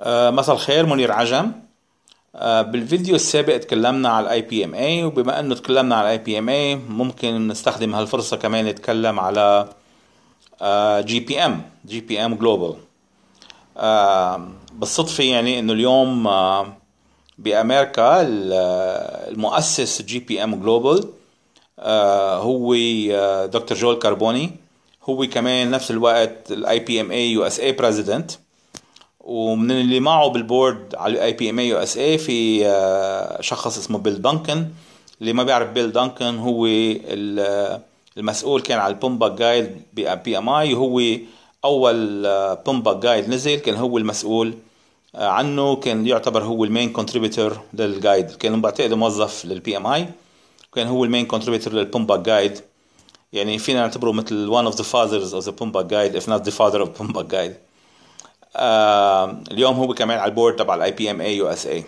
آه، مساء الخير منير عجم آه، بالفيديو السابق تكلمنا على الاي بي ام اي وبما انه تكلمنا على الاي بي ام اي ممكن نستخدم هالفرصه كمان نتكلم على جي بي ام جي بي ام جلوبال بالصدفه يعني انه اليوم آه، بامريكا المؤسس جي بي ام جلوبال هو دكتور جول كاربوني هو كمان نفس الوقت الاي بي ام اي يو اس اي بريزيدنت ومن اللي معه بالبورد على اي بي ام اي يو اس اي في آه، شخص اسمه بيل دانكن اللي ما بيعرف بيل دانكن هو آه، المسؤول كان على البومبا جايد بي ام آه، اي هو اول بومبا جايد نزل كان هو المسؤول عنه كان يعتبر هو المين كونتريبيتور للجايد كان بعتقد موظف للبي ام اي وكان هو المين كونتريبيتور للبومبا جايد يعني فينا نعتبره مثل one of the fathers of the Pumba Guide if not the father of Pumba Guide آه، اليوم هو كمان على البورد تبع الاي بي ام اي يو اس اي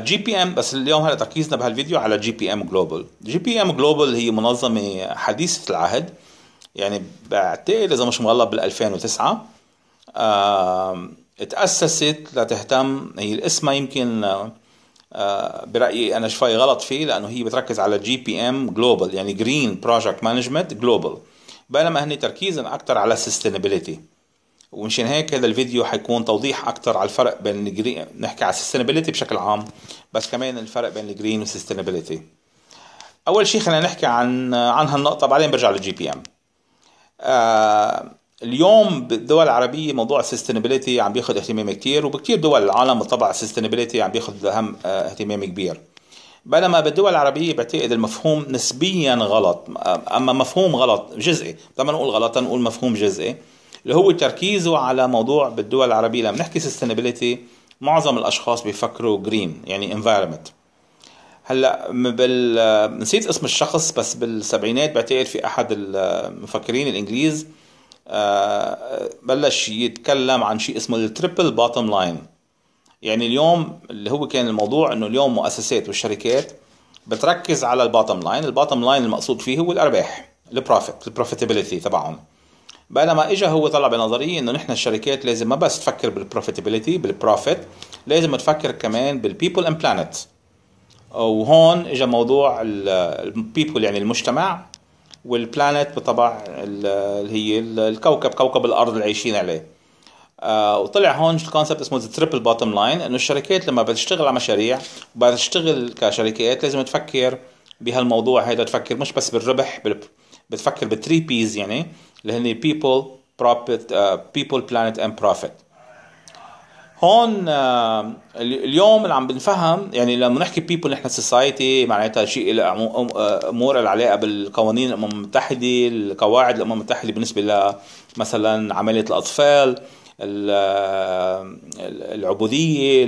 جي بي ام بس اليوم هلا تركيزنا بهالفيديو على جي بي ام جلوبال جي بي ام جلوبال هي منظمه حديثه العهد يعني بعتقد اذا مش مغلط بال 2009 تاسست لتهتم هي اسمها يمكن آه، برأيي أنا شوي غلط فيه لأنه هي بتركز على جي بي إم جلوبال يعني جرين بروجكت مانجمنت جلوبال بينما هني تركيزا أكثر على sustainability ومشان هيك هذا الفيديو حيكون توضيح اكثر على الفرق بين الجرين نحكي على السستينابيلتي بشكل عام بس كمان الفرق بين الجرين والسستينابيلتي اول شيء خلينا نحكي عن عن هالنقطه بعدين برجع للجي بي ام آه، اليوم بالدول العربيه موضوع السستينابيلتي عم بياخذ اهتمام كثير وبكثير دول العالم طبعا السستينابيلتي عم بياخذ اهم اهتمام كبير بينما بالدول العربية بعتقد المفهوم نسبيا غلط آه، أما مفهوم غلط جزئي لما نقول غلط نقول مفهوم جزئي اللي هو تركيزه على موضوع بالدول العربيه لما نحكي سستينابيلتي معظم الاشخاص بيفكروا جرين يعني انفايرمنت هلا بال نسيت اسم الشخص بس بالسبعينات بعتقد في احد المفكرين الانجليز آه، بلش يتكلم عن شيء اسمه التريبل باتم لاين يعني اليوم اللي هو كان الموضوع انه اليوم مؤسسات والشركات بتركز على الباتم لاين الباتم لاين المقصود فيه هو الارباح البروفيت البروفيتابيلتي تبعهم بينما اجى هو طلع بنظريه انه نحن الشركات لازم ما بس تفكر بالبروفيتابيلتي بالبروفيت لازم تفكر كمان بالبيبل اند بلانت وهون اجى موضوع البيبل يعني المجتمع والبلانت بطبع اللي هي الكوكب كوكب الارض اللي عايشين عليه آه وطلع هون الكونسبت اسمه تريبل بوتم لاين انه الشركات لما بتشتغل على مشاريع بتشتغل كشركات لازم تفكر بهالموضوع هذا تفكر مش بس بالربح بتفكر بالتري بيز يعني اللي هن people profit uh, people planet and profit هون uh, اليوم اللي عم بنفهم يعني لما نحكي people نحن سوسايتي معناتها شيء امور العلاقه بالقوانين الامم المتحده القواعد الامم المتحده بالنسبه لمثلا عمليه الاطفال العبوديه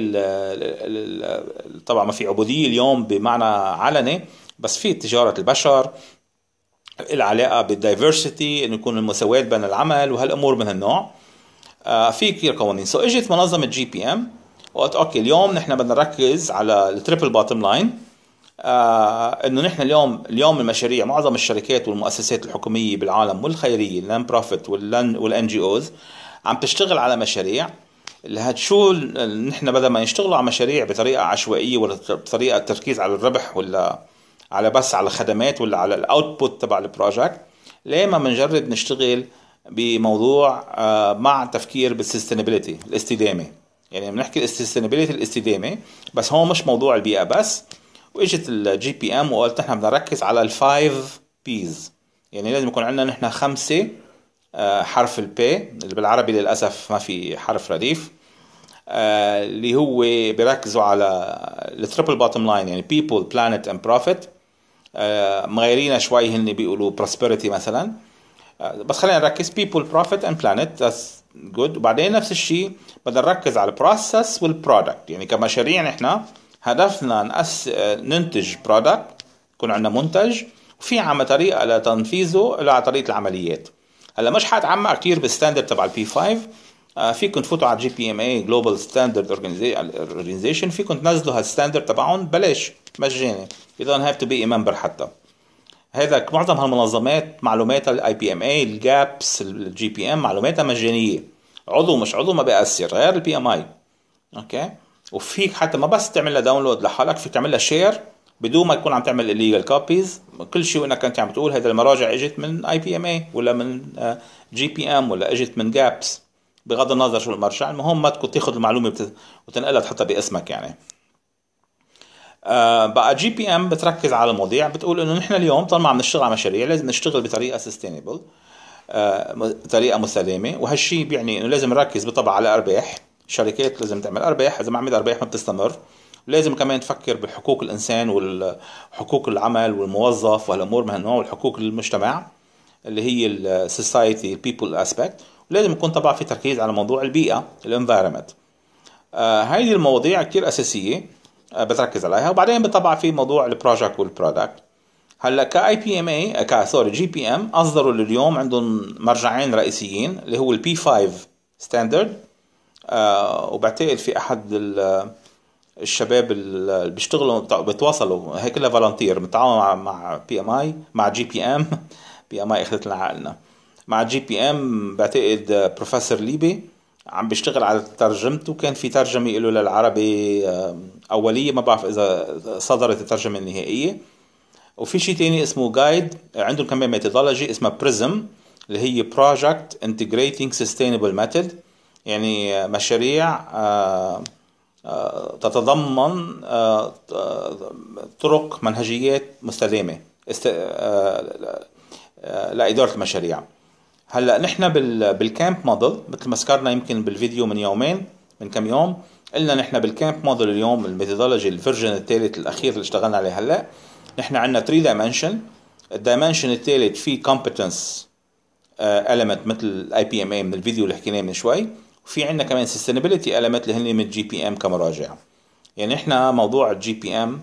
طبعا ما في عبوديه اليوم بمعنى علني بس في تجاره البشر العلاقة بالدايفرسيتي انه يكون المساواة بين العمل وهالامور من هالنوع آه، في كثير قوانين سو so, اجت منظمة جي بي ام وقالت اوكي اليوم نحن بدنا نركز على التريبل باتم لاين آه انه نحن اليوم اليوم المشاريع معظم الشركات والمؤسسات الحكوميه بالعالم والخيريه النان بروفيت والان جي اوز عم تشتغل على مشاريع اللي شو نحن بدل ما يشتغلوا على مشاريع بطريقه عشوائيه ولا بطريقه تركيز على الربح ولا على بس على الخدمات ولا على الاوتبوت تبع البروجكت ليه ما بنجرب نشتغل بموضوع آه، مع تفكير بالسستينابيلتي الاستدامه يعني بنحكي السستينابيلتي الاستدامه بس هو مش موضوع البيئه بس واجت الجي بي ام وقالت نحن بدنا نركز على الفايف بيز يعني لازم يكون عندنا نحن خمسه آه، حرف البي اللي بالعربي للاسف ما في حرف رديف آه، اللي هو بيركزوا على التربل باتم لاين يعني بيبول بلانت اند بروفيت آه، مغيرين شوي هن بيقولوا prosperity مثلا آه، بس خلينا نركز people profit and planet that's good وبعدين نفس الشيء بدنا نركز على البروسس والبرودكت يعني كمشاريع نحن هدفنا نأس آه، ننتج برودكت يكون عندنا منتج وفي عم طريقه لتنفيذه على طريقه العمليات هلا مش حاتعمق كثير بالستاندرد تبع البي 5 آه، فيكم تفوتوا على جي بي ام اي جلوبال ستاندرد اورجانيزيشن فيكم تنزلوا هالستاندرد تبعهم بلاش مجاني يو دونت هاف تو بي ممبر حتى هذا معظم هالمنظمات معلوماتها الاي بي ام اي الجابس الجي بي ام معلوماتها مجانيه عضو مش عضو ما بيأثر غير البي ام اي اوكي وفيك حتى ما بس تعمل لها داونلود لحالك فيك تعمل لها شير بدون ما تكون عم تعمل الليجل كوبيز كل شيء وانك كنت عم تقول هذا المراجع اجت من اي بي ام اي ولا من جي بي ام ولا اجت من جابس بغض النظر شو المرجع المهم ما تكون تاخذ المعلومه بت... وتنقلها تحطها باسمك يعني آه، بقى جي بي ام بتركز على المواضيع بتقول انه نحن اليوم طالما عم نشتغل على مشاريع لازم نشتغل بطريقه سستينبل آه، طريقه مسلمه وهالشيء بيعني انه لازم نركز بالطبع على الارباح الشركات لازم تعمل ارباح اذا ما عملت ارباح ما بتستمر لازم كمان تفكر بحقوق الانسان وحقوق العمل والموظف وهالامور من هالنوع والحقوق المجتمع اللي هي السوسايتي بيبل اسبكت لازم يكون طبعا في تركيز على موضوع البيئه الانفايرمنت آه، هذه المواضيع كتير اساسيه آه، بتركز عليها وبعدين بطبع في موضوع البروجكت والبرودكت هلا كاي بي ام اي كسوري جي بي ام اصدروا لليوم عندهم مرجعين رئيسيين اللي هو البي 5 ستاندرد وبعتقد في احد الشباب اللي بيشتغلوا بتواصلوا هي كلها فالنتير متعاون مع بي ام اي مع جي بي ام بي ام اي اخذت لنا عقلنا مع جي بي ام بعتقد بروفيسور ليبي عم بيشتغل على ترجمته كان في ترجمة له للعربي أولية ما بعرف إذا صدرت الترجمة النهائية وفي شيء تاني اسمه جايد عندهم كمان ميثودولوجي اسمها بريزم اللي هي بروجكت انتجريتنج سستينبل ميثود يعني مشاريع تتضمن طرق منهجيات مستدامة لإدارة المشاريع هلا نحن بالكامب موديل مثل ما ذكرنا يمكن بالفيديو من يومين من كم يوم قلنا نحن بالكامب موديل اليوم الميثودولوجي الفيرجن الثالث الاخير اللي اشتغلنا عليه هلا نحن عندنا 3 دايمنشن الدايمنشن الثالث فيه كومبتنس element مثل الاي بي ام اي من الفيديو اللي حكيناه من شوي وفي عندنا كمان سستينابيلتي element اللي هن من جي بي ام كمراجع يعني احنا موضوع الجي بي ام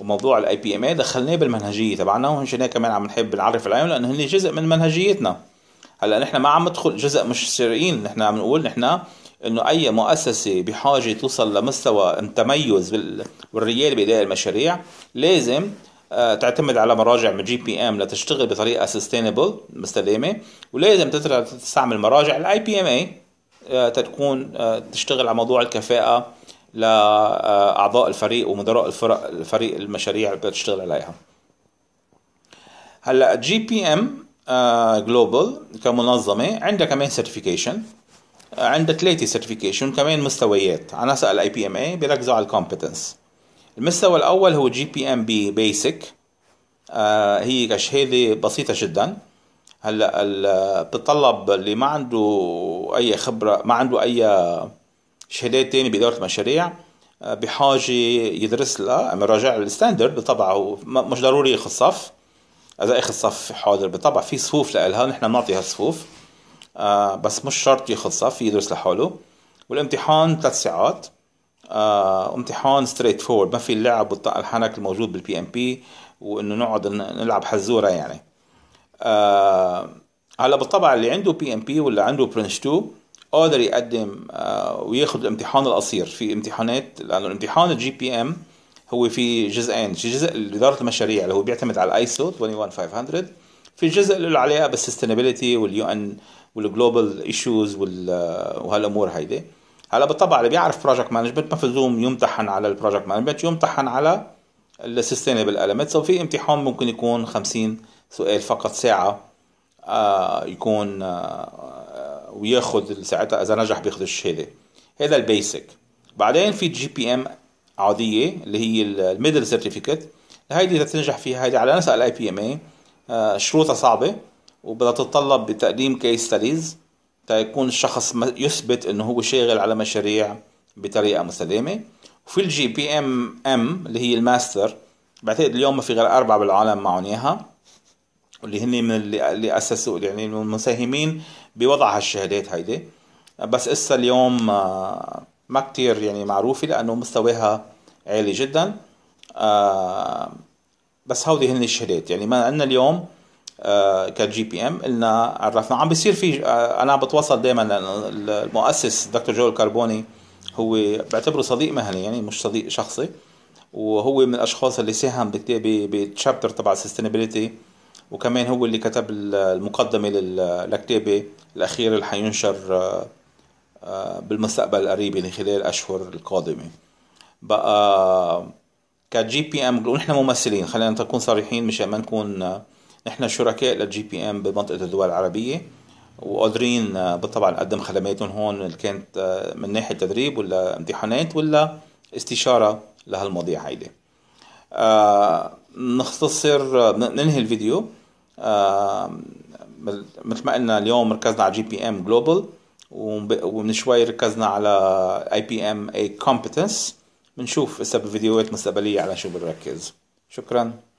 وموضوع الاي بي ام اي دخلناه بالمنهجيه تبعنا وهن كمان عم نحب نعرف العالم لانه هن جزء من منهجيتنا هلا نحن ما عم ندخل جزء مش شرعيين نحن عم نقول نحن انه اي مؤسسه بحاجه توصل لمستوى التميز والريال بإدارة المشاريع لازم آه، تعتمد على مراجع من جي بي ام لتشتغل بطريقه سستينبل مستدامه ولازم تستعمل مراجع الاي بي ام اي تكون آه، تشتغل على موضوع الكفاءه لاعضاء الفريق ومدراء الفرق الفريق المشاريع اللي بتشتغل عليها هلا جي بي ام جلوبال آه، كمنظمه عندها كمان سيرتيفيكيشن آه، عندها ثلاثه سيرتيفيكيشن كمان مستويات على نسق الاي بي ام اي بيركزوا على الكومبتنس المستوى الاول هو جي بي ام بي بيسك هي كشهاده بسيطه جدا هلا بتطلب اللي ما عنده اي خبره ما عنده اي شهادات تانية باداره المشاريع آه، بحاجه يدرس لها اما راجع الستاندرد طبعا مش ضروري يخصف اذا اخذ صف حاضر بالطبع في صفوف لإلها نحن بنعطي هالصفوف آه بس مش شرط ياخذ صف يدرس لحاله والامتحان ثلاث ساعات آه امتحان ستريت فورد ما في اللعب والطاقة الحنك الموجود بالبي ام بي وانه نقعد نلعب حزوره يعني آه هلا بالطبع اللي عنده بي ام بي واللي عنده برنش 2 قادر يقدم آه وياخذ الامتحان القصير في امتحانات لانه الامتحان الجي بي ام هو في جزئين في جزء لاداره المشاريع اللي هو بيعتمد على الايسو 21500 في جزء له علاقه بالسستينابيلتي واليو ان والجلوبال ايشوز وهالامور هيدي هلا بالطبع اللي بيعرف بروجكت مانجمنت ما في لزوم يمتحن على البروجكت مانجمنت يمتحن على السستينبل المنتس وفي امتحان ممكن يكون 50 سؤال فقط ساعه آه يكون آه وياخذ ساعتها اذا نجح بياخذ الشهاده هذا البيسك بعدين في جي بي ام عاديه اللي هي الميدل سيرتيفيكت هيدي اذا تنجح فيها هيدي على نسق الاي بي ام آه، اي شروطها صعبه وبدها تتطلب بتقديم كيس ستاديز تيكون الشخص يثبت انه هو شاغل على مشاريع بطريقه مسلمه وفي الجي بي ام ام اللي هي الماستر بعتقد اليوم ما في غير اربعه بالعالم معهم اياها واللي هن من اللي, اللي اسسوا يعني المساهمين بوضع هالشهادات هيدي بس اسا اليوم آه، ما كتير يعني معروفة لأنه مستواها عالي جدا آه بس هودي هن الشهادات يعني ما عندنا اليوم آه كجي بي ام قلنا عرفنا عم بيصير في آه انا بتواصل دائما المؤسس دكتور جو الكربوني هو بعتبره صديق مهني يعني مش صديق شخصي وهو من الاشخاص اللي ساهم بالتشابتر تبع سستينابيلتي وكمان هو اللي كتب المقدمه للكتابه الاخير اللي حينشر آه، بالمستقبل القريب يعني خلال الاشهر القادمه بقى كجي بي ام نحن ممثلين خلينا نكون صريحين مشان ما نكون نحن شركاء للجي بي ام بمنطقه الدول العربيه وقادرين آه، بالطبع نقدم خدماتهم هون اللي كانت آه، من ناحيه تدريب ولا امتحانات ولا استشاره لهالمواضيع هيدي آه، نختصر ننهي الفيديو مثل ما قلنا اليوم ركزنا على جي بي ام جلوبال ومن شوي ركزنا على اي بي ام اي كومبتنس بنشوف هسه بفيديوهات مستقبليه على شو بنركز شكرا